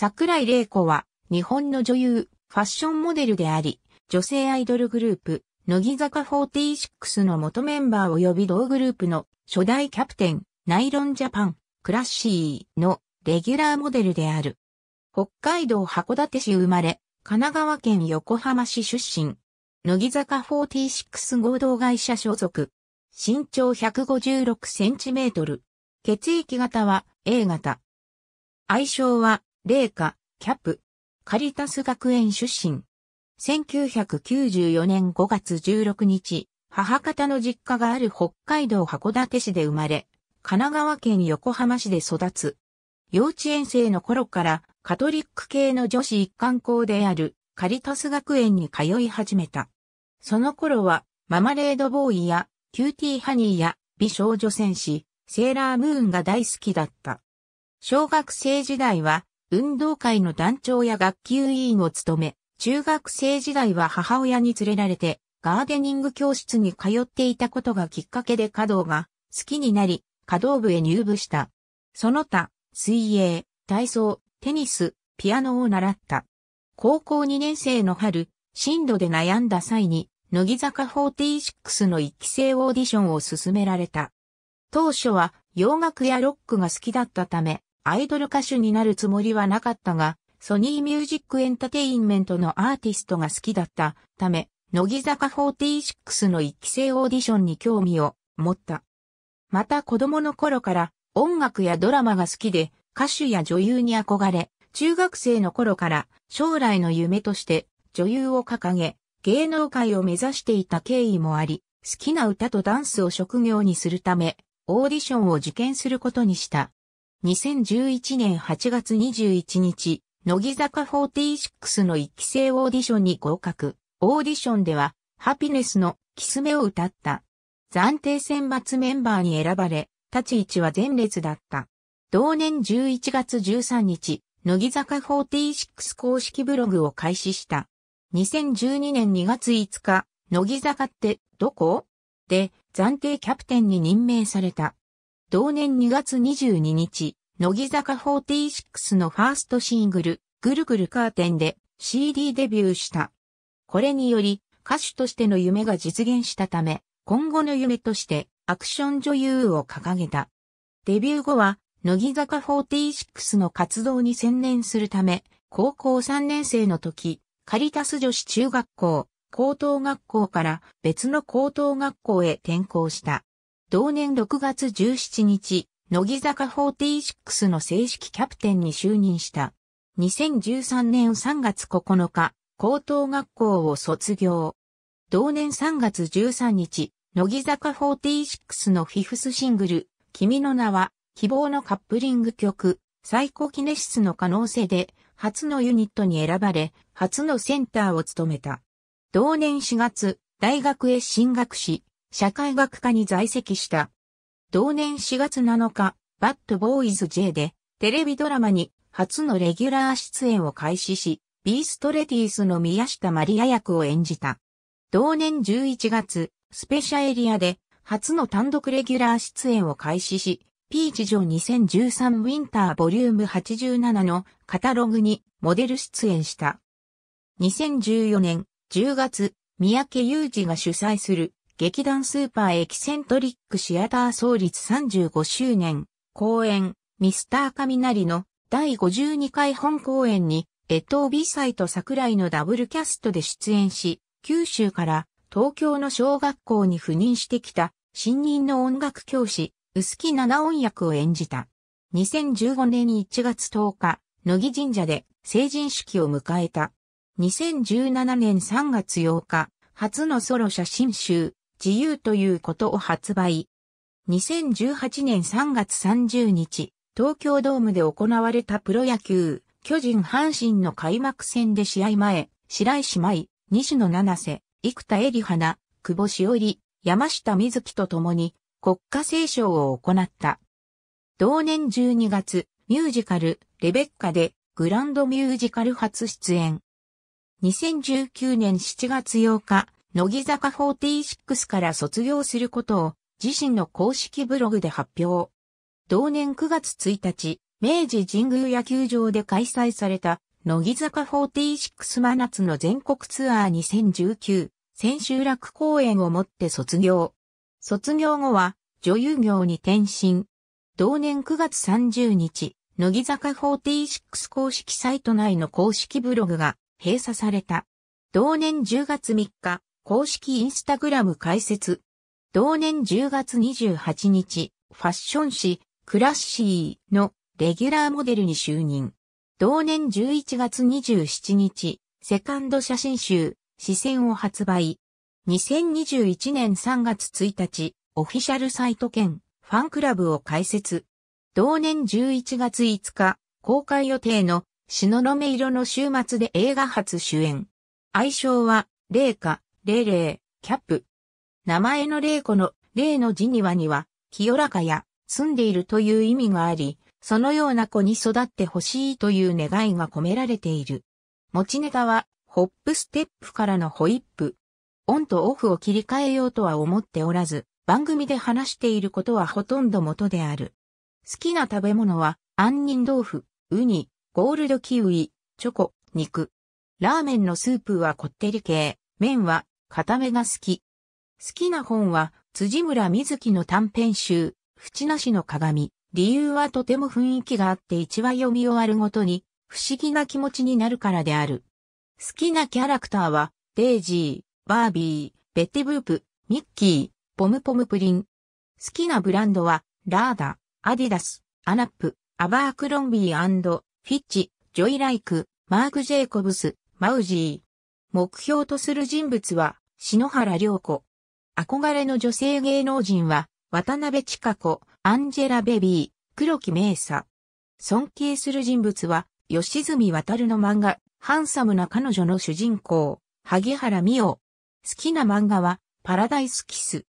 桜井玲子は、日本の女優、ファッションモデルであり、女性アイドルグループ、乃木坂46の元メンバー及び同グループの初代キャプテン、ナイロンジャパン、クラッシーのレギュラーモデルである。北海道函館市生まれ、神奈川県横浜市出身。乃木坂46合同会社所属。身長156センチメートル。血液型は A 型。愛称はイカ、キャプ、カリタス学園出身。1994年5月16日、母方の実家がある北海道函館市で生まれ、神奈川県横浜市で育つ。幼稚園生の頃からカトリック系の女子一貫校であるカリタス学園に通い始めた。その頃はママレードボーイやキューティーハニーや美少女戦士、セーラームーンが大好きだった。小学生時代は運動会の団長や学級委員を務め、中学生時代は母親に連れられて、ガーデニング教室に通っていたことがきっかけで稼働が好きになり、稼働部へ入部した。その他、水泳、体操、テニス、ピアノを習った。高校2年生の春、進路で悩んだ際に、乃木坂46の一期生オーディションを進められた。当初は洋楽やロックが好きだったため、アイドル歌手になるつもりはなかったが、ソニーミュージックエンタテインメントのアーティストが好きだったため、乃木坂46の一期生オーディションに興味を持った。また子供の頃から音楽やドラマが好きで歌手や女優に憧れ、中学生の頃から将来の夢として女優を掲げ、芸能界を目指していた経緯もあり、好きな歌とダンスを職業にするため、オーディションを受験することにした。2011年8月21日、乃木坂46の一期生オーディションに合格。オーディションでは、ハピネスのキスメを歌った。暫定選抜メンバーに選ばれ、立ち位置は前列だった。同年11月13日、乃木坂46公式ブログを開始した。2012年2月5日、乃木坂ってどこで暫定キャプテンに任命された。同年2月22日、乃木坂46のファーストシングル、ぐるぐるカーテンで CD デビューした。これにより、歌手としての夢が実現したため、今後の夢としてアクション女優を掲げた。デビュー後は、乃木坂46の活動に専念するため、高校3年生の時、カリタス女子中学校、高等学校から別の高等学校へ転校した。同年6月17日、乃木坂46の正式キャプテンに就任した。2013年3月9日、高等学校を卒業。同年3月13日、乃木坂46のフィフスシングル、君の名は、希望のカップリング曲、最高キネシスの可能性で、初のユニットに選ばれ、初のセンターを務めた。同年4月、大学へ進学し、社会学科に在籍した。同年4月7日、バッドボーイズ J でテレビドラマに初のレギュラー出演を開始し、ビーストレティースの宮下マリア役を演じた。同年11月、スペシャエリアで初の単独レギュラー出演を開始し、ピーチ城2013ウィンターボリューム87のカタログにモデル出演した。2014年10月、三宅裕二が主催する劇団スーパーエキセントリックシアター創立35周年、公演、ミスター雷の第52回本公演に、江藤美斎と桜井のダブルキャストで出演し、九州から東京の小学校に赴任してきた、新任の音楽教師、薄木七音役を演じた。2015年1月10日、野木神社で成人式を迎えた。2017年3月8日、初のソロ写真集、自由ということを発売。2018年3月30日、東京ドームで行われたプロ野球、巨人阪神の開幕戦で試合前、白石舞、西野七瀬、生田絵里花、久保しおり、山下瑞希と共に国家斉唱を行った。同年12月、ミュージカル、レベッカでグランドミュージカル初出演。2019年7月8日、乃木坂46から卒業することを自身の公式ブログで発表。同年9月1日、明治神宮野球場で開催された乃木坂46真夏の全国ツアー2019千秋楽公演をもって卒業。卒業後は女優業に転身。同年9月30日、乃木坂46公式サイト内の公式ブログが閉鎖された。同年10月3日、公式インスタグラム開設。同年10月28日、ファッション誌、クラッシーのレギュラーモデルに就任。同年11月27日、セカンド写真集、視線を発売。2021年3月1日、オフィシャルサイト兼ファンクラブを開設。同年11月5日、公開予定の、の目色の週末で映画初主演。愛称は、霊華、霊霊、キャップ。名前の霊子の霊の字にはには、清らかや、住んでいるという意味があり、そのような子に育ってほしいという願いが込められている。持ちネタは、ホップステップからのホイップ。オンとオフを切り替えようとは思っておらず、番組で話していることはほとんど元である。好きな食べ物は、杏仁豆腐、ウニ、ゴールドキウイ、チョコ、肉。ラーメンのスープはこってり系、麺は固めが好き。好きな本は、辻村瑞希の短編集、淵なしの鏡。理由はとても雰囲気があって一話読み終わるごとに、不思議な気持ちになるからである。好きなキャラクターは、デイジー、バービー、ベティブープ、ミッキー、ポムポムプリン。好きなブランドは、ラーダ、アディダス、アナップ、アバークロンビーフィッチ、ジョイライク、マーク・ジェイコブス、マウジー。目標とする人物は、篠原涼子。憧れの女性芸能人は、渡辺千佳子、アンジェラ・ベビー、黒木明沙。尊敬する人物は、吉住渡の漫画、ハンサムな彼女の主人公、萩原美桜。好きな漫画は、パラダイスキス。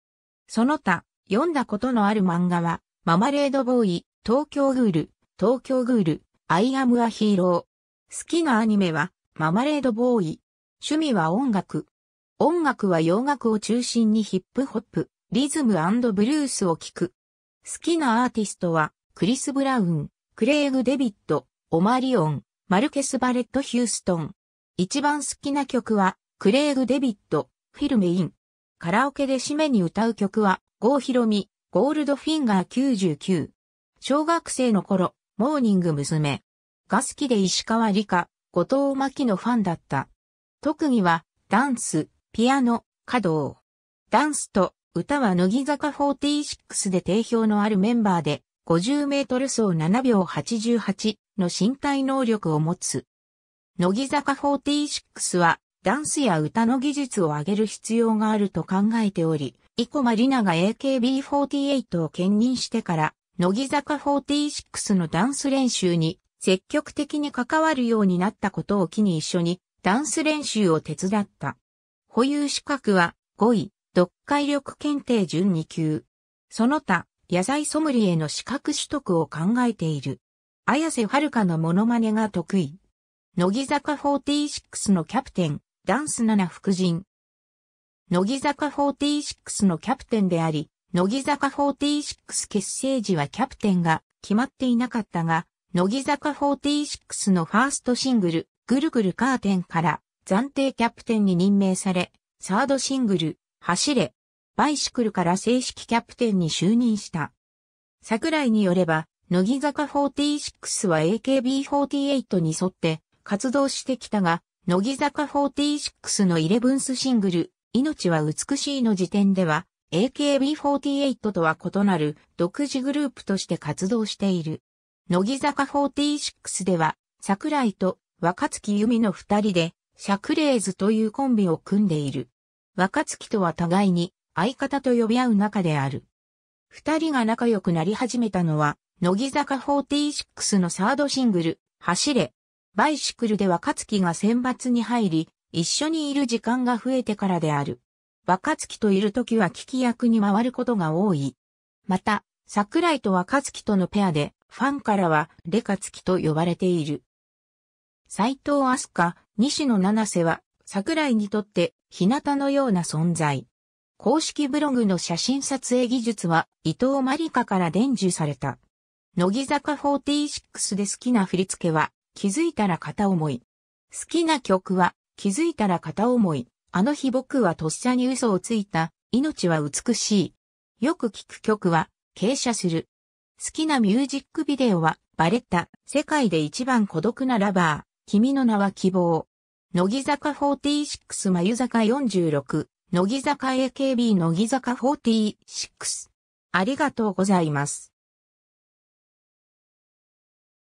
その他、読んだことのある漫画は、ママレードボーイ、東京グール、東京グール、アイアムアヒーロー。好きなアニメは、ママレードボーイ、趣味は音楽。音楽は洋楽を中心にヒップホップ、リズムブルースを聴く。好きなアーティストは、クリス・ブラウン、クレイグ・デビット、オマリオン、マルケス・バレット・ヒューストン。一番好きな曲は、クレイグ・デビット、フィルメイン。カラオケで締めに歌う曲は、ゴーヒロミ、ゴールドフィンガー99。小学生の頃、モーニング娘。が好きで石川理科、後藤真希のファンだった。特技は、ダンス、ピアノ、華道。ダンスと歌は乃木坂46で定評のあるメンバーで、50メートル走7秒88の身体能力を持つ。乃木坂46は、ダンスや歌の技術を上げる必要があると考えており、生駒里奈が AKB48 を兼任してから、乃木坂46のダンス練習に積極的に関わるようになったことを機に一緒にダンス練習を手伝った。保有資格は5位、読解力検定準2級。その他、野菜ソムリエの資格取得を考えている。綾瀬はるかのモノマネが得意。乃木坂46のキャプテン、ダンス7副人。乃木坂46のキャプテンであり、乃木坂46結成時はキャプテンが決まっていなかったが、乃木坂46のファーストシングル、ぐるぐるカーテンから暫定キャプテンに任命され、サードシングル、走れ、バイシクルから正式キャプテンに就任した。桜井によれば、乃木坂46は AKB48 に沿って活動してきたが、乃木坂46のイレブンスシングル、命は美しいの時点では、AKB48 とは異なる独自グループとして活動している。乃木坂46では、桜井と若月由美の二人で、シャクレーズというコンビを組んでいる。若月とは互いに相方と呼び合う仲である。二人が仲良くなり始めたのは、乃木坂46のサードシングル、走れ。バイシクルで若月が選抜に入り、一緒にいる時間が増えてからである。若月といる時は聞き役に回ることが多い。また、桜井と若月とのペアで、ファンからは、レカ月と呼ばれている。斎藤飛鳥、西野七瀬は、桜井にとって、日向のような存在。公式ブログの写真撮影技術は、伊藤真理香から伝授された。乃木坂46で好きな振り付けは、気づいたら片思い。好きな曲は、気づいたら片思い。あの日僕はとっさに嘘をついた。命は美しい。よく聴く曲は、傾斜する。好きなミュージックビデオは、バレッタ、世界で一番孤独なラバー。君の名は希望。乃木坂46眉坂46、乃木坂 AKB 乃木坂46。ありがとうございます。